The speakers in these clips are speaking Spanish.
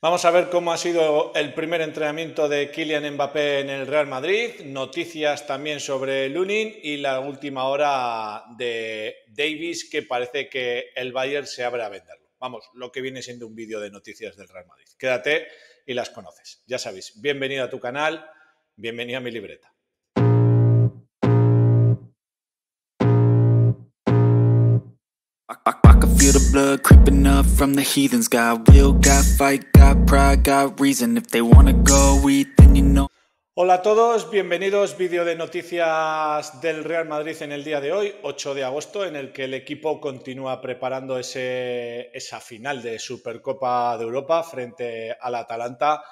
Vamos a ver cómo ha sido el primer entrenamiento de Kylian Mbappé en el Real Madrid, noticias también sobre Lunin y la última hora de Davis, que parece que el Bayern se abre a venderlo. Vamos, lo que viene siendo un vídeo de noticias del Real Madrid. Quédate y las conoces. Ya sabéis, bienvenido a tu canal, bienvenido a mi libreta. Hola a todos, bienvenidos. Vídeo de noticias del Real Madrid en el día de hoy, 8 de agosto, en el que el equipo continúa preparando esa final de Supercopa de Europa frente al Atalanta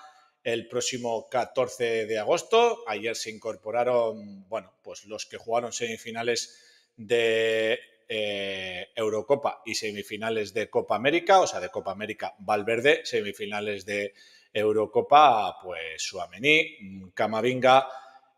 el próximo 14 de agosto. Ayer se incorporaron, bueno, pues los que jugaron semifinales de eh, Eurocopa y semifinales de Copa América, o sea, de Copa América Valverde, semifinales de Eurocopa, pues Suamení, Camavinga,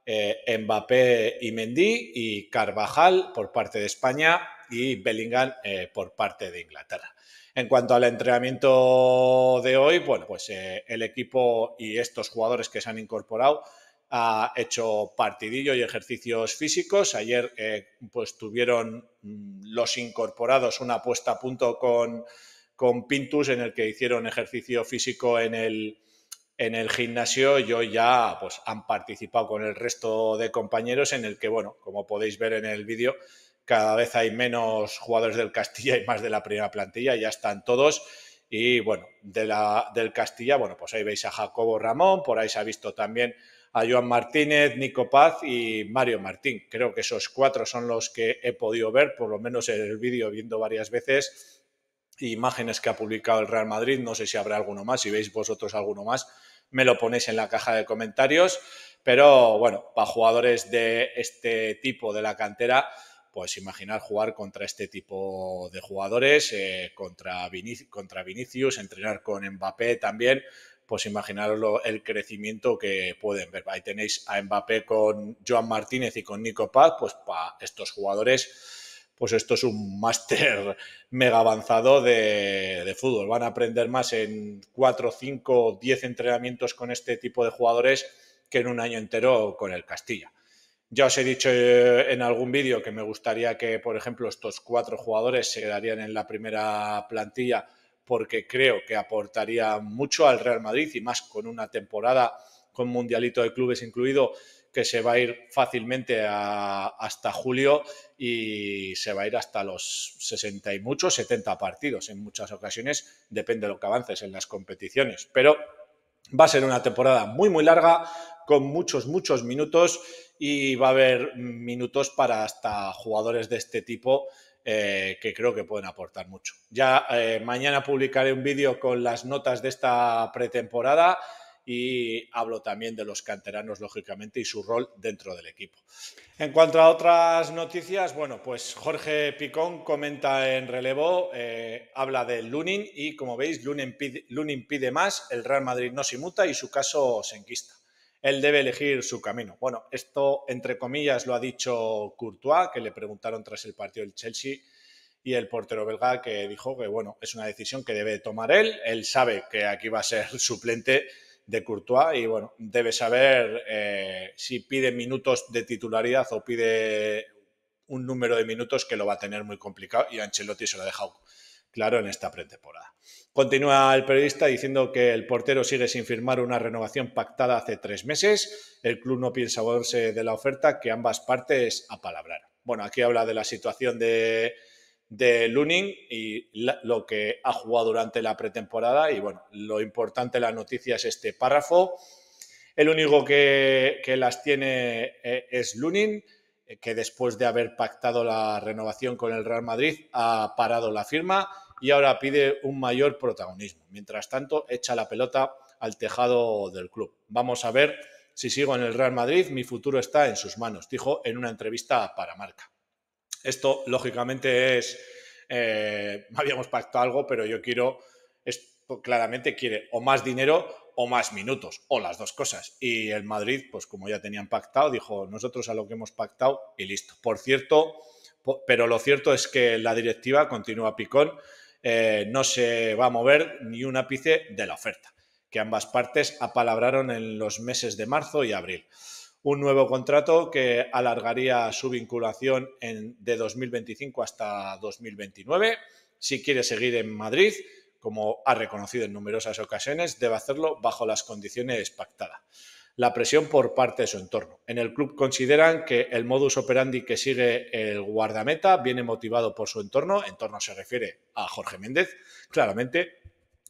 eh, Mbappé y Mendy, y Carvajal por parte de España y Bellingham eh, por parte de Inglaterra. En cuanto al entrenamiento de hoy, bueno, pues el equipo y estos jugadores que se han incorporado, ha hecho partidillo y ejercicios físicos. Ayer eh, pues tuvieron mm, los incorporados una puesta a punto con, con Pintus en el que hicieron ejercicio físico en el, en el gimnasio yo ya pues han participado con el resto de compañeros en el que bueno como podéis ver en el vídeo cada vez hay menos jugadores del Castilla y más de la primera plantilla ya están todos y bueno de del Castilla bueno pues ahí veis a Jacobo Ramón por ahí se ha visto también a Joan Martínez, Nico Paz y Mario Martín. Creo que esos cuatro son los que he podido ver, por lo menos en el vídeo viendo varias veces imágenes que ha publicado el Real Madrid. No sé si habrá alguno más, si veis vosotros alguno más, me lo ponéis en la caja de comentarios. Pero bueno, para jugadores de este tipo de la cantera, pues imaginar jugar contra este tipo de jugadores, eh, contra, contra Vinicius, entrenar con Mbappé también, pues imaginaros el crecimiento que pueden ver. Ahí tenéis a Mbappé con Joan Martínez y con Nico Paz, pues para estos jugadores, pues esto es un máster mega avanzado de, fútbol. Van a aprender más en 4, 5, 10 entrenamientos con este tipo de jugadores que en un año entero con el Castilla. Ya os he dicho eh, en algún vídeo que me gustaría que, por ejemplo, estos cuatro jugadores se quedarían en la primera plantilla porque creo que aportaría mucho al Real Madrid y más con una temporada con Mundialito de Clubes incluido que se va a ir fácilmente hasta julio y se va a ir hasta los 60 y muchos, 70 partidos en muchas ocasiones, depende de lo que avances en las competiciones. Pero va a ser una temporada muy, muy larga, con muchos, muchos minutos y va a haber minutos para hasta jugadores de este tipo eh, que creo que pueden aportar mucho. Ya eh, mañana publicaré un vídeo con las notas de esta pretemporada y hablo también de los canteranos, lógicamente, y su rol dentro del equipo. En cuanto a otras noticias, bueno, pues Jorge Picón comenta en relevo, eh, habla de Lunin y como veis, Lunin Lunin pide más, el Real Madrid no se muta y su caso se enquista él debe elegir su camino. Bueno, esto entre comillas lo ha dicho Courtois, que le preguntaron tras el partido del Chelsea y el portero belga que dijo que bueno, es una decisión que debe tomar él, él sabe que aquí va a ser suplente de Courtois y bueno, debe saber eh, si pide minutos de titularidad o pide un número de minutos que lo va a tener muy complicado y Ancelotti se lo ha dejado claro en esta pretemporada. Continúa el periodista diciendo que el portero sigue sin firmar una renovación pactada hace tres meses. El club no piensa volverse de la oferta que ambas partes apalabraron. Bueno, aquí habla de la situación de, Lunin y lo que ha jugado durante la pretemporada. Y bueno, lo importante de la noticia es este párrafo. El único que, las tiene eh, es Lunin, eh, que después de haber pactado la renovación con el Real Madrid ha parado la firma y ahora pide un mayor protagonismo. Mientras tanto, echa la pelota al tejado del club. Vamos a ver si sigo en el Real Madrid, mi futuro está en sus manos, dijo en una entrevista para Marca. Esto, lógicamente, es... Eh, habíamos pactado algo, pero yo quiero... claramente quiere o más dinero o más minutos, o las dos cosas. Y el Madrid, pues como ya tenían pactado, dijo nosotros a lo que hemos pactado y listo. Por cierto, pero lo cierto es que la directiva continúa picón eh, no se va a mover ni un ápice de la oferta, que ambas partes apalabraron en los meses de marzo y abril. Un nuevo contrato que alargaría su vinculación en, de 2025 hasta 2029. Si quiere seguir en Madrid, como ha reconocido en numerosas ocasiones, debe hacerlo bajo las condiciones pactadas la presión por parte de su entorno. En el club consideran que el modus operandi que sigue el guardameta viene motivado por su entorno, entorno se refiere a Jorge Méndez, claramente,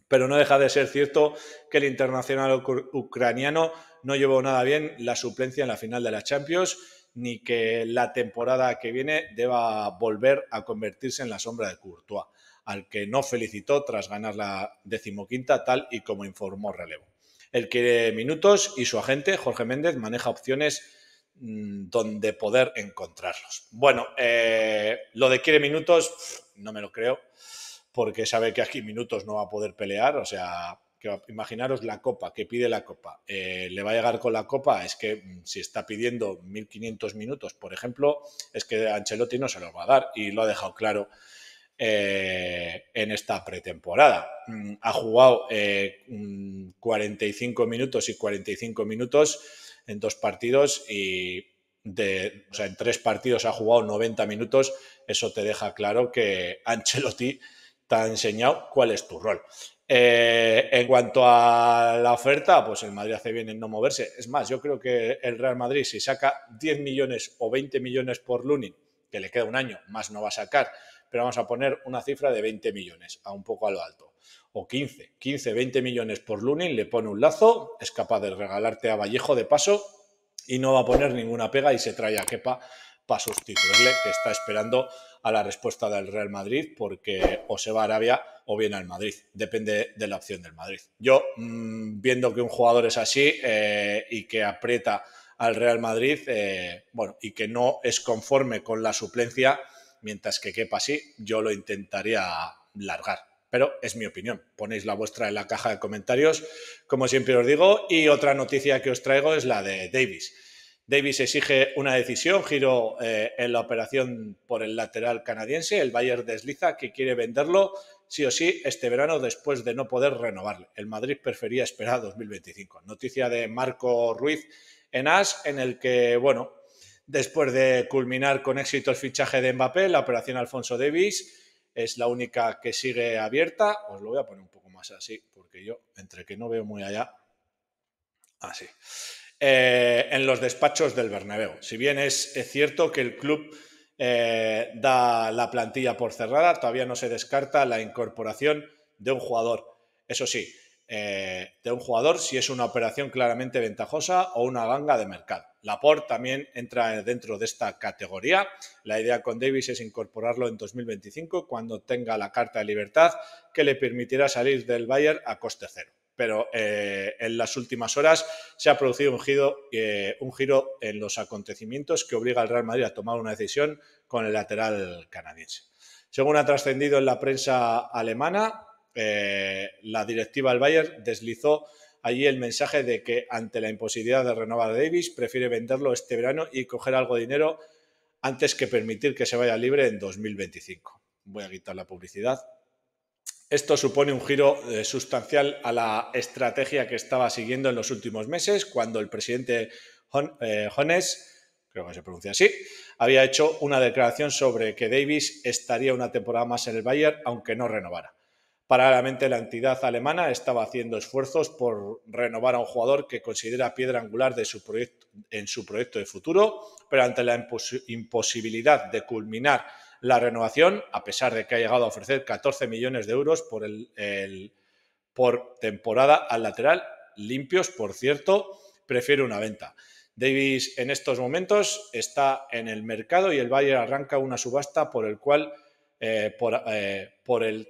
pero no deja de ser cierto que el internacional ucraniano no llevó nada bien la suplencia en la final de la Champions, ni que la temporada que viene deba volver a convertirse en la sombra de Courtois, al que no felicitó tras ganar la decimoquinta tal y como informó Relevo. Él quiere minutos y su agente, Jorge Méndez, maneja opciones mm, donde poder encontrarlos. Bueno, eh, lo de quiere minutos, no me lo creo, porque sabe que aquí minutos no va a poder pelear, o sea, que imaginaros la copa, que pide la copa, eh, le va a llegar con la copa, es que mm, si está pidiendo 1.500 minutos, por ejemplo, es que Ancelotti no se los va a dar y lo ha dejado claro eh, en esta pretemporada. Mm, ha jugado 45 eh, minutos y 45 minutos en dos partidos y de, en tres partidos ha jugado 90 minutos. Eso te deja claro que Ancelotti te ha enseñado cuál es tu rol. Eh, en cuanto a la oferta, pues el Madrid hace bien en no moverse. Es más, yo creo que el Real Madrid, si saca 10 millones o 20 millones por Lunin, que le queda un año, más no va a sacar, pero vamos a poner una cifra de 20 millones, a un poco a lo alto. O 15, 15, 20 millones por Lunin, le pone un lazo, es capaz de regalarte a Vallejo de paso y no va a poner ninguna pega y se trae a Kepa para sustituirle, que está esperando a la respuesta del Real Madrid, porque o se va a Arabia o viene al Madrid. Depende de la opción del Madrid. Yo, mm, viendo que un jugador es así eh, y que aprieta al Real Madrid, eh, bueno, y que no es conforme con la suplencia, mientras que quepa así, yo lo intentaría largar. Pero es mi opinión. Ponéis la vuestra en la caja de comentarios, como siempre os digo. Y otra noticia que os traigo es la de Davis. Davis exige una decisión, giro eh, en la operación por el lateral canadiense. El Bayern desliza que quiere venderlo sí o sí este verano después de no poder renovarle. El Madrid prefería esperar 2025. Noticia de Marco Ruiz en AS en el que, bueno, después de culminar con éxito el fichaje de Mbappé, la operación Alfonso Davis es la única que sigue abierta. Os lo voy a poner un poco más así, porque yo, entre que no veo muy allá, así. Eh, en los despachos del Bernabéu. Si bien es, cierto que el club eh, da la plantilla por cerrada, todavía no se descarta la incorporación de un jugador. Eso sí, eh, de un jugador si es una operación claramente ventajosa o una ganga de mercado. Laporte también entra dentro de esta categoría. La idea con Davis es incorporarlo en 2025 cuando tenga la carta de libertad que le permitirá salir del Bayern a coste cero. Pero eh, en las últimas horas se ha producido eh, un giro, en los acontecimientos que obliga al Real Madrid a tomar una decisión con el lateral canadiense. Según ha trascendido en la prensa alemana, eh, la directiva del Bayern deslizó allí el mensaje de que ante la imposibilidad de renovar a Davis prefiere venderlo este verano y coger algo de dinero antes que permitir que se vaya libre en 2025. Voy a quitar la publicidad. Esto supone un giro eh, sustancial a la estrategia que estaba siguiendo en los últimos meses, cuando el presidente Jones, eh, creo que se pronuncia así, había hecho una declaración sobre que Davis estaría una temporada más en el Bayern, aunque no renovara. Paralelamente, la entidad alemana estaba haciendo esfuerzos por renovar a un jugador que considera piedra angular de su proyecto, en su proyecto de futuro, pero ante la imposibilidad de culminar la renovación, a pesar de que ha llegado a ofrecer 14 millones de euros por, temporada al lateral, limpios, por cierto, prefiere una venta. Davis en estos momentos está en el mercado y el Bayern arranca una subasta por el cual, eh, eh, por el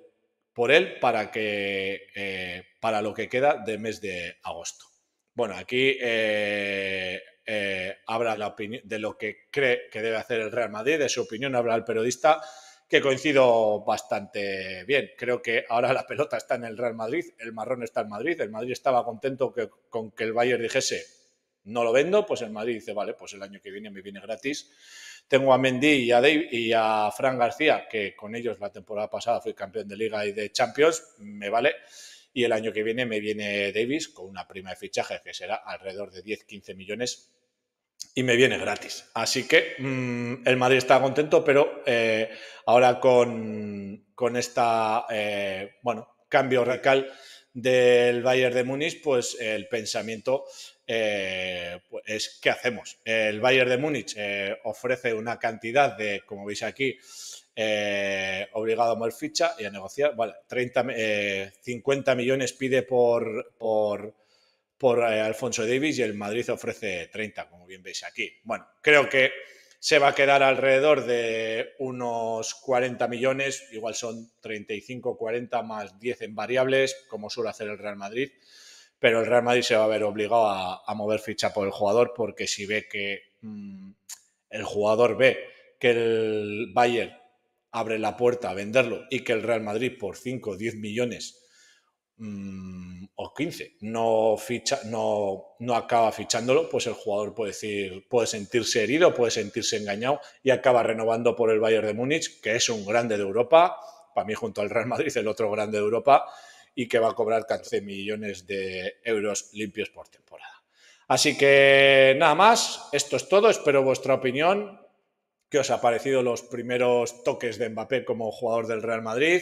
por él para, que, eh, para lo que queda de mes de agosto. Bueno, aquí eh, eh, habla la de lo que cree que debe hacer el Real Madrid, de su opinión habla el periodista, que coincido bastante bien. Creo que ahora la pelota está en el Real Madrid, el marrón está en Madrid, el Madrid estaba contento con que el Bayern dijese no lo vendo, pues el Madrid dice, vale, pues el año que viene me viene gratis tengo a Mendy y a, Dave, y a Fran García, que con ellos la temporada pasada fui campeón de liga y de Champions, me vale. Y el año que viene me viene Davis con una prima de fichaje que será alrededor de 10-15 millones y me viene gratis. Así que mm, el Madrid está contento, pero eh, ahora con, con esta, eh, bueno, cambio radical del Bayern de Múnich, pues el pensamiento eh, pues, es qué hacemos. El Bayern de Múnich eh, ofrece una cantidad de, como veis aquí, eh, obligado a mover ficha y a negociar. Vale, 30, 50 millones pide por, por, por Alfonso Davis y el Madrid ofrece 30, como bien veis aquí. Bueno, creo que se va a quedar alrededor de unos 40 millones, igual son 35, 40 más 10 en variables, como suele hacer el Real Madrid, pero el Real Madrid se va a ver obligado a, mover ficha por el jugador porque si ve que mm, el jugador ve que el Bayern abre la puerta a venderlo y que el Real Madrid por 5 o 10 millones Mm, o 15, no, ficha, no, no acaba fichándolo, pues el jugador puede, decir, puede sentirse herido, puede sentirse engañado y acaba renovando por el Bayern de Múnich, que es un grande de Europa, para mí junto al Real Madrid el otro grande de Europa, y que va a cobrar 14 millones de euros limpios por temporada. Así que nada más, esto es todo, espero vuestra opinión, qué os ha parecido los primeros toques de Mbappé como jugador del Real Madrid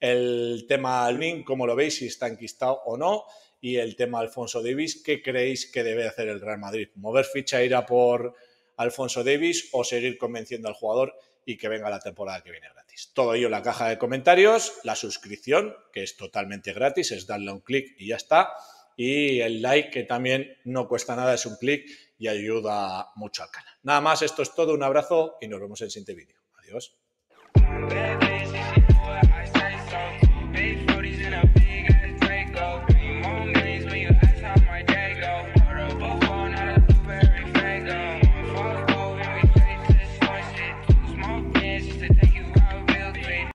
el tema Alvin, como lo veis, si está enquistado o no, y el tema Alfonso Davis, ¿qué creéis que debe hacer el Real Madrid? ¿Mover ficha ir a por Alfonso Davis o seguir convenciendo al jugador y que venga la temporada que viene gratis? Todo ello en la caja de comentarios, la suscripción, que es totalmente gratis, es darle un clic y ya está, y el like, que también no cuesta nada, es un clic y ayuda mucho al canal. Nada más, esto es todo, un abrazo y nos vemos en el siguiente vídeo. Adiós.